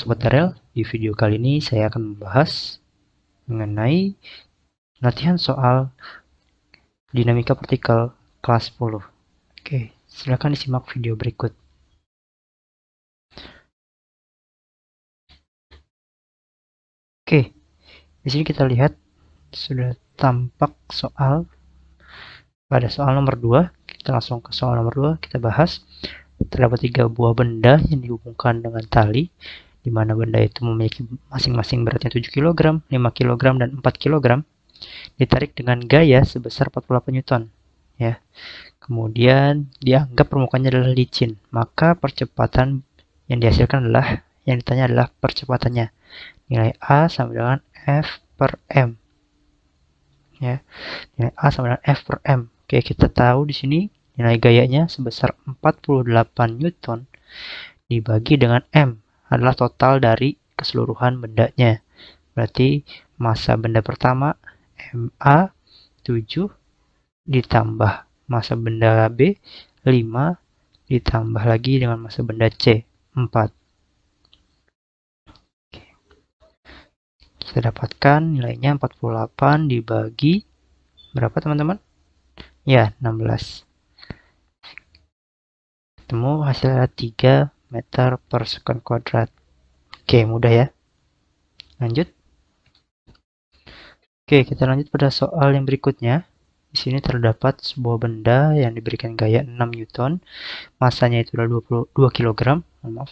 Sobat Karel, ya, di video kali ini saya akan membahas mengenai latihan soal dinamika partikel kelas 10. Oke, silakan disimak video berikut. Oke, di sini kita lihat sudah tampak soal pada soal nomor 2. Kita langsung ke soal nomor 2, kita bahas terdapat tiga buah benda yang dihubungkan dengan tali di mana benda itu memiliki masing-masing beratnya 7 kg, 5 kg, dan 4 kg, ditarik dengan gaya sebesar 48 Newton. Ya. Kemudian dianggap permukaannya adalah licin, maka percepatan yang dihasilkan adalah yang ditanya adalah percepatannya. Nilai A sama dengan F per M. Ya. Nilai A sama dengan F per M. Oke, kita tahu di sini nilai gayanya sebesar 48 Newton dibagi dengan M adalah total dari keseluruhan bendanya. Berarti masa benda pertama MA 7 ditambah masa benda B 5 ditambah lagi dengan masa benda C 4. Kita dapatkan nilainya 48 dibagi berapa teman-teman? Ya, 16. Ketemu hasilnya 3 meter per sekon kuadrat. Oke, mudah ya. Lanjut. Oke, kita lanjut pada soal yang berikutnya. Di sini terdapat sebuah benda yang diberikan gaya 6 Newton, masanya itu adalah 22 kg, maaf,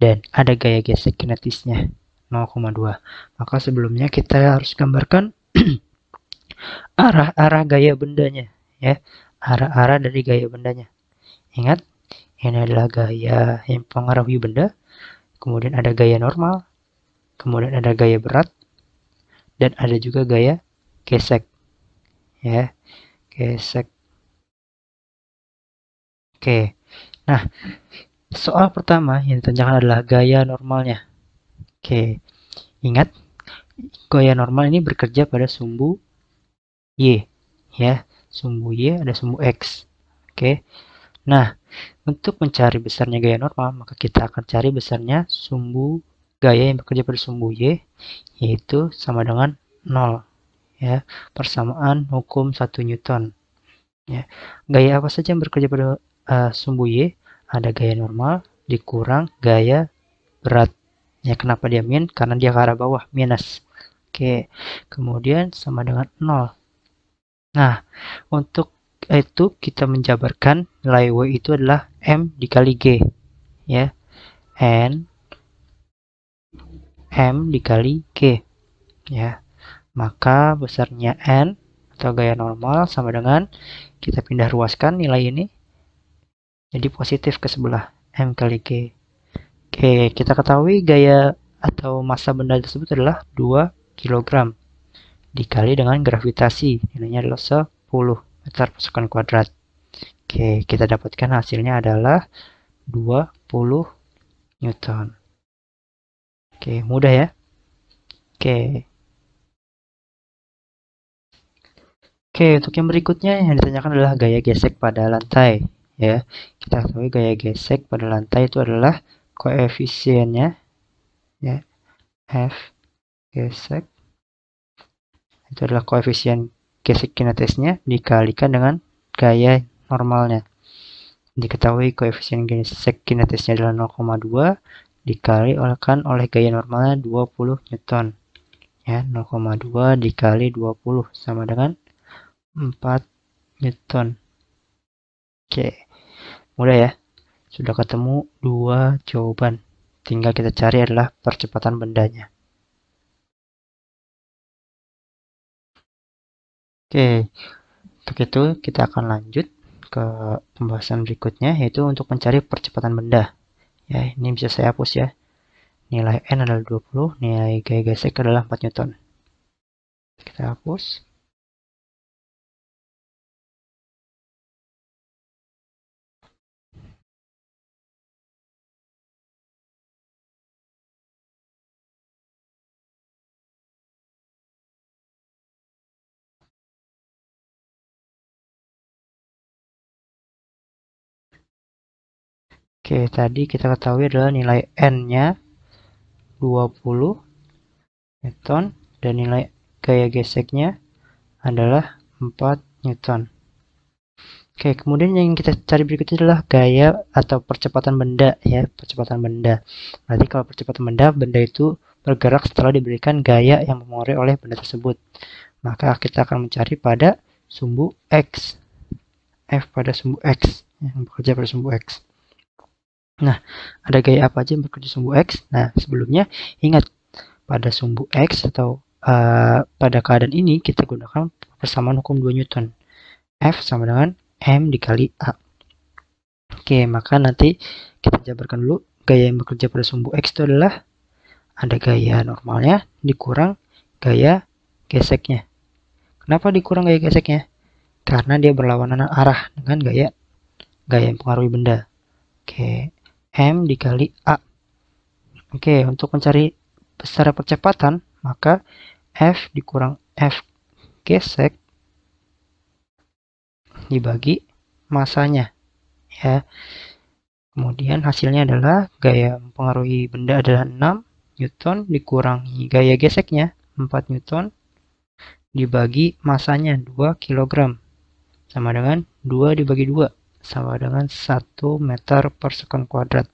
dan ada gaya gesek kinetisnya 0,2. Maka sebelumnya kita harus gambarkan arah-arah gaya bendanya, ya, arah-arah dari gaya bendanya. Ingat, ini adalah gaya yang mempengaruhi benda. Kemudian ada gaya normal. Kemudian ada gaya berat. Dan ada juga gaya gesek. Ya, gesek. Oke. Nah, soal pertama yang ditanyakan adalah gaya normalnya. Oke. Ingat, gaya normal ini bekerja pada sumbu Y. Ya, sumbu Y ada sumbu X. Oke. Nah, untuk mencari besarnya gaya normal, maka kita akan cari besarnya sumbu gaya yang bekerja pada sumbu Y, yaitu sama dengan 0. Ya, persamaan hukum 1 Newton. Ya, gaya apa saja yang bekerja pada uh, sumbu Y? Ada gaya normal dikurang gaya berat. Ya, kenapa dia min? Karena dia ke arah bawah, minus. Oke, kemudian sama dengan 0. Nah, untuk itu kita menjabarkan nilai W itu adalah M dikali G. Ya. N M dikali G. Ya. Maka besarnya N atau gaya normal sama dengan kita pindah ruaskan nilai ini jadi positif ke sebelah M kali G. Oke, kita ketahui gaya atau massa benda tersebut adalah 2 kg dikali dengan gravitasi nilainya adalah 10 meter pasukan kuadrat. Oke, kita dapatkan hasilnya adalah 20 Newton. Oke, mudah ya. Oke. Oke, untuk yang berikutnya yang ditanyakan adalah gaya gesek pada lantai. Ya, kita tahu gaya gesek pada lantai itu adalah koefisiennya ya F gesek itu adalah koefisien Gesek kinetisnya dikalikan dengan gaya normalnya. Diketahui koefisien gesek kinetisnya adalah 0,2 dikali olehkan oleh gaya normalnya 20 Newton. Ya, 0,2 dikali 20 sama dengan 4 Newton. Oke, mudah ya. Sudah ketemu dua jawaban. Tinggal kita cari adalah percepatan bendanya. Oke, untuk itu kita akan lanjut ke pembahasan berikutnya yaitu untuk mencari percepatan benda. Ya, ini bisa saya hapus ya. Nilai N adalah 20, nilai gaya gesek adalah 4 Newton. Kita hapus. Oke, tadi kita ketahui adalah nilai N-nya 20 Newton dan nilai gaya geseknya adalah 4 Newton. Oke, kemudian yang kita cari berikutnya adalah gaya atau percepatan benda ya, percepatan benda. Berarti kalau percepatan benda, benda itu bergerak setelah diberikan gaya yang memori oleh benda tersebut. Maka kita akan mencari pada sumbu X. F pada sumbu X, ya, yang bekerja pada sumbu X. Nah, ada gaya apa aja yang bekerja sumbu X? Nah, sebelumnya ingat pada sumbu X atau uh, pada keadaan ini kita gunakan persamaan hukum 2 Newton. F sama dengan M dikali A. Oke, maka nanti kita jabarkan dulu gaya yang bekerja pada sumbu X itu adalah ada gaya normalnya dikurang gaya geseknya. Kenapa dikurang gaya geseknya? Karena dia berlawanan arah dengan gaya gaya yang pengaruhi benda. Oke, M dikali A. Oke, untuk mencari besar percepatan, maka F dikurang F gesek dibagi masanya. ya. Kemudian hasilnya adalah gaya mempengaruhi benda adalah 6 Newton dikurangi gaya geseknya 4 Newton dibagi masanya 2 kg sama dengan 2 dibagi 2 sama dengan 1 meter per second kuadrat.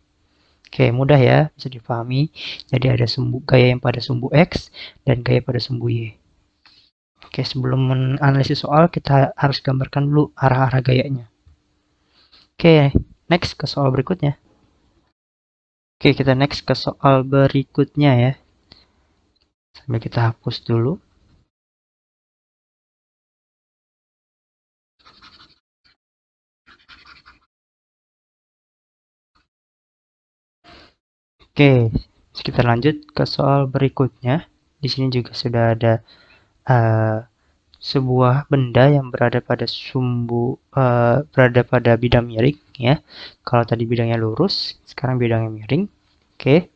Oke, mudah ya, bisa dipahami. Jadi ada sumbu gaya yang pada sumbu X dan gaya pada sumbu Y. Oke, sebelum menganalisis soal, kita harus gambarkan dulu arah-arah gayanya. Oke, next ke soal berikutnya. Oke, kita next ke soal berikutnya ya. Sambil kita hapus dulu. Oke, kita lanjut ke soal berikutnya. Di sini juga sudah ada uh, sebuah benda yang berada pada sumbu uh, berada pada bidang miring ya. Kalau tadi bidangnya lurus, sekarang bidangnya miring. Oke.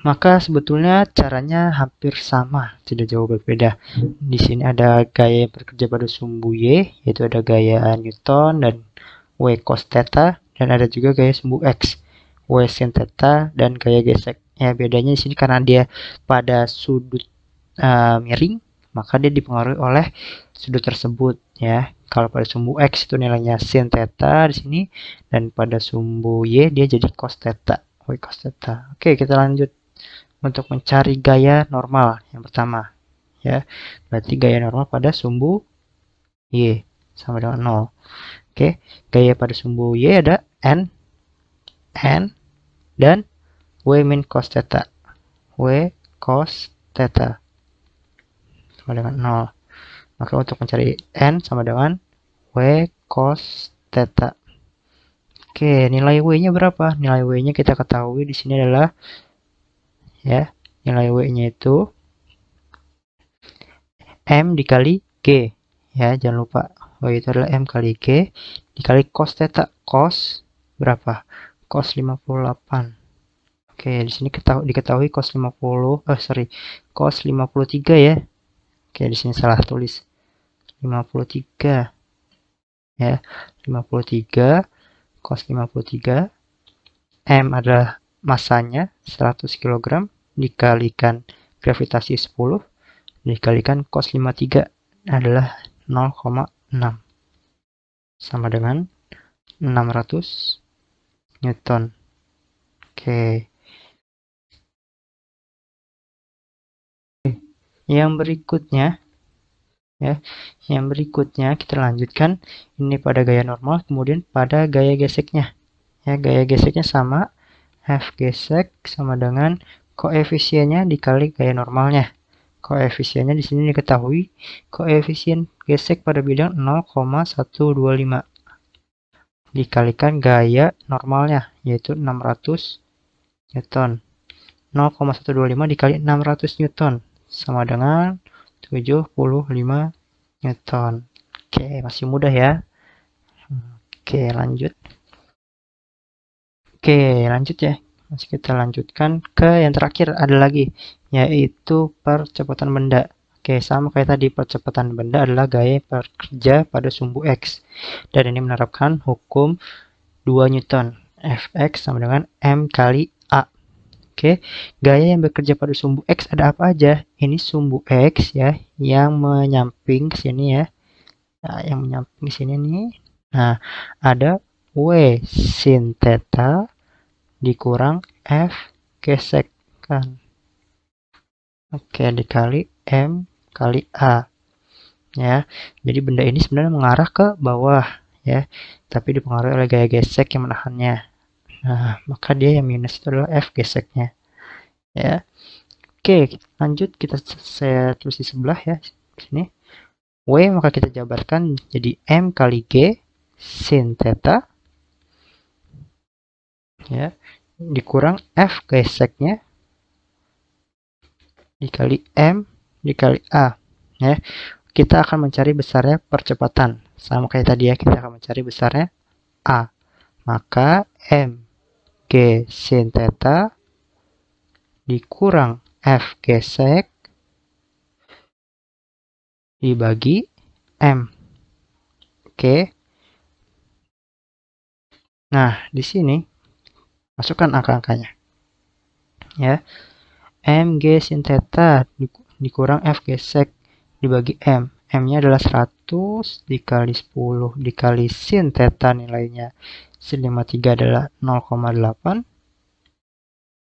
Maka sebetulnya caranya hampir sama, tidak jauh berbeda. Di sini ada gaya yang bekerja pada sumbu Y, yaitu ada gaya Newton dan W cos theta, dan ada juga gaya sumbu X W sin theta dan gaya gesek ya bedanya di sini karena dia pada sudut uh, miring maka dia dipengaruhi oleh sudut tersebut ya kalau pada sumbu x itu nilainya sin theta di sini dan pada sumbu y dia jadi cos theta w cos theta oke kita lanjut untuk mencari gaya normal yang pertama ya berarti gaya normal pada sumbu y sama dengan 0 oke gaya pada sumbu y ada n N dan W min cos theta. W cos theta sama dengan 0. Maka untuk mencari N sama dengan W cos theta. Oke, nilai W-nya berapa? Nilai W-nya kita ketahui di sini adalah ya, nilai W-nya itu M dikali G. Ya, jangan lupa W itu adalah M kali G dikali cos theta. Cos berapa? cos 58. Oke, di sini diketahui cos 50, oh sorry, cos 53 ya. Oke, di sini salah tulis. 53. Ya, 53 cos 53 M adalah masanya 100 kg dikalikan gravitasi 10 dikalikan cos 53 adalah 0,6 sama dengan 600 Newton. Oke. Yang berikutnya ya. Yang berikutnya kita lanjutkan ini pada gaya normal kemudian pada gaya geseknya. Ya, gaya geseknya sama f gesek sama dengan koefisiennya dikali gaya normalnya. Koefisiennya di sini diketahui koefisien gesek pada bidang 0,125 dikalikan gaya normalnya yaitu 600 Newton. 0,125 dikali 600 Newton sama dengan 75 Newton. Oke, masih mudah ya. Oke, lanjut. Oke, lanjut ya. Masih kita lanjutkan ke yang terakhir ada lagi yaitu percepatan benda. Oke, sama kayak tadi percepatan benda adalah gaya kerja pada sumbu X. Dan ini menerapkan hukum 2 Newton. Fx sama dengan M kali A. Oke, gaya yang bekerja pada sumbu X ada apa aja? Ini sumbu X ya, yang menyamping ke sini ya. Nah, yang menyamping sini nih. Nah, ada W sin theta dikurang F gesekan. Oke, dikali M kali A. Ya, jadi benda ini sebenarnya mengarah ke bawah ya, tapi dipengaruhi oleh gaya gesek yang menahannya. Nah, maka dia yang minus itu adalah F geseknya. Ya. Oke, lanjut kita saya tulis di sebelah ya, di sini. W maka kita jabarkan jadi M kali G sin theta ya dikurang F geseknya dikali M dikali A. Ya. Kita akan mencari besarnya percepatan. Sama kayak tadi ya, kita akan mencari besarnya A. Maka M G sin theta dikurang F gesek dibagi M. Oke. Nah, di sini masukkan angka-angkanya. Ya. MG sin theta dikurang F gesek dibagi M. M-nya adalah 100 dikali 10 dikali sin theta nilainya sin 53 adalah 0,8.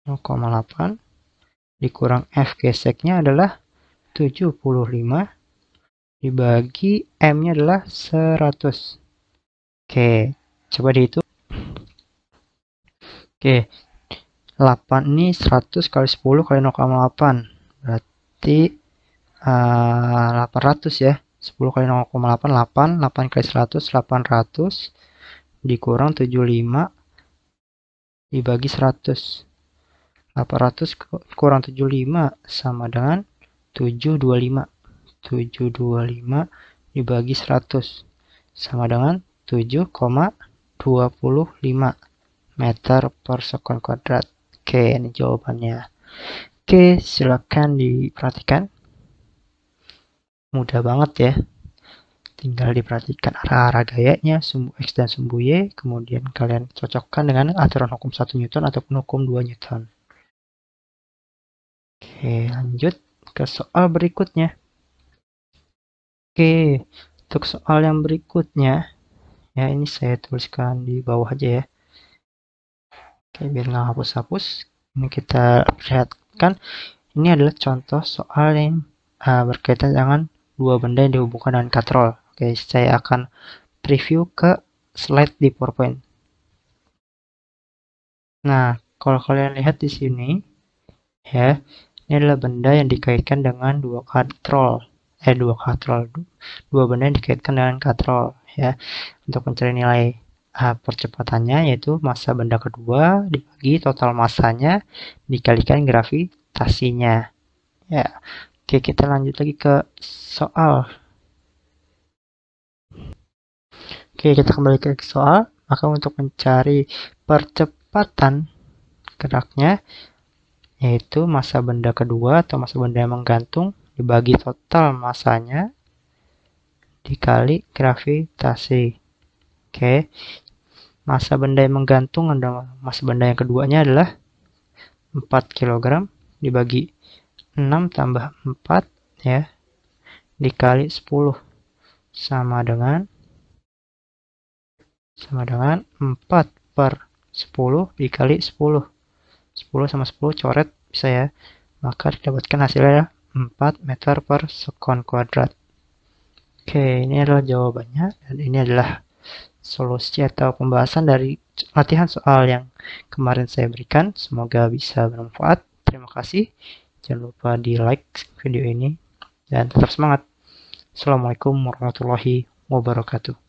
0,8 dikurang F geseknya adalah 75 dibagi M-nya adalah 100. Oke, coba dihitung. Oke, 8 ini 100 kali 10 kali 0,8. Berarti berarti uh, eh, 800 ya 10 kali 0,8 8 8 kali 100 800 dikurang 75 dibagi 100 800 kurang 75 sama dengan 725 725 dibagi 100 sama dengan 7,25 meter per sekon kuadrat. Oke, ini jawabannya. Oke, silakan diperhatikan. Mudah banget ya. Tinggal diperhatikan arah-arah gayanya, sumbu X dan sumbu Y, kemudian kalian cocokkan dengan aturan hukum 1 Newton ataupun hukum 2 Newton. Oke, lanjut ke soal berikutnya. Oke, untuk soal yang berikutnya, ya ini saya tuliskan di bawah aja ya. Oke, biar nggak hapus-hapus. Ini kita lihat kan ini adalah contoh soal yang uh, berkaitan dengan dua benda yang dihubungkan dengan katrol. Oke, saya akan preview ke slide di PowerPoint. Nah, kalau kalian lihat di sini, ya, ini adalah benda yang dikaitkan dengan dua katrol. Eh, dua katrol. Dua benda yang dikaitkan dengan katrol, ya, untuk mencari nilai percepatannya yaitu masa benda kedua dibagi total massanya dikalikan gravitasinya. Ya. Oke, kita lanjut lagi ke soal. Oke, kita kembali ke soal. Maka untuk mencari percepatan geraknya yaitu massa benda kedua atau massa benda yang menggantung dibagi total massanya dikali gravitasi. Oke, Massa benda yang menggantung dan massa benda yang keduanya adalah 4 kg dibagi 6 tambah 4 ya dikali 10 sama dengan sama dengan 4 per 10 dikali 10 10 sama 10 coret bisa ya maka didapatkan hasilnya 4 meter per sekon kuadrat oke ini adalah jawabannya dan ini adalah solusi atau pembahasan dari latihan soal yang kemarin saya berikan. Semoga bisa bermanfaat. Terima kasih. Jangan lupa di like video ini dan tetap semangat. Assalamualaikum warahmatullahi wabarakatuh.